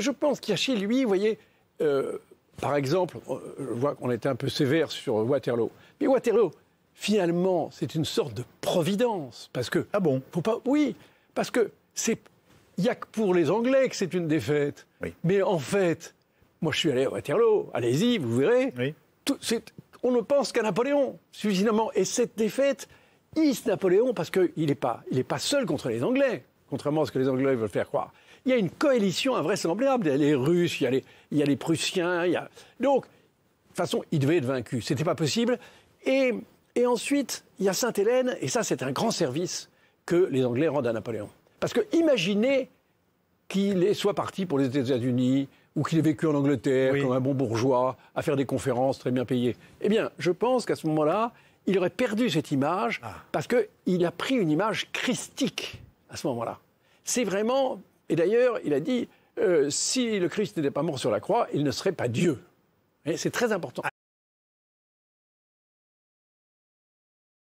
Je pense qu'il y a chez lui, vous voyez, euh, par exemple, euh, je vois qu'on était un peu sévère sur Waterloo. Mais Waterloo, finalement, c'est une sorte de providence. Parce que. Ah bon faut pas, Oui, parce que c'est. Il n'y a que pour les Anglais que c'est une défaite. Mais en fait, moi je suis allé à Waterloo, allez-y, vous verrez. on ne pense qu'à Napoléon, suffisamment. Et cette défaite, hisse Napoléon parce qu'il n'est pas, pas seul contre les Anglais contrairement à ce que les Anglais veulent faire croire. Il y a une coalition invraisemblable. Il y a les Russes, il y a les, Prussiens. Il Donc, de toute façon, il devait être vaincu. Ce n'était pas possible. Et, ensuite, il y a Sainte-Hélène. Et ça, c'est un grand service que les Anglais rendent à Napoléon. Parce que imaginez qu'il soit parti pour les États-Unis ou qu'il ait vécu en Angleterre comme un bon bourgeois, à faire des conférences très bien payées. Eh bien, je pense qu'à ce moment-là, il aurait perdu cette image ah. parce qu'il a pris une image christique à ce moment-là. C'est vraiment, et d'ailleurs, il a dit, euh, si le Christ n'était pas mort sur la croix, il ne serait pas Dieu. C'est très important.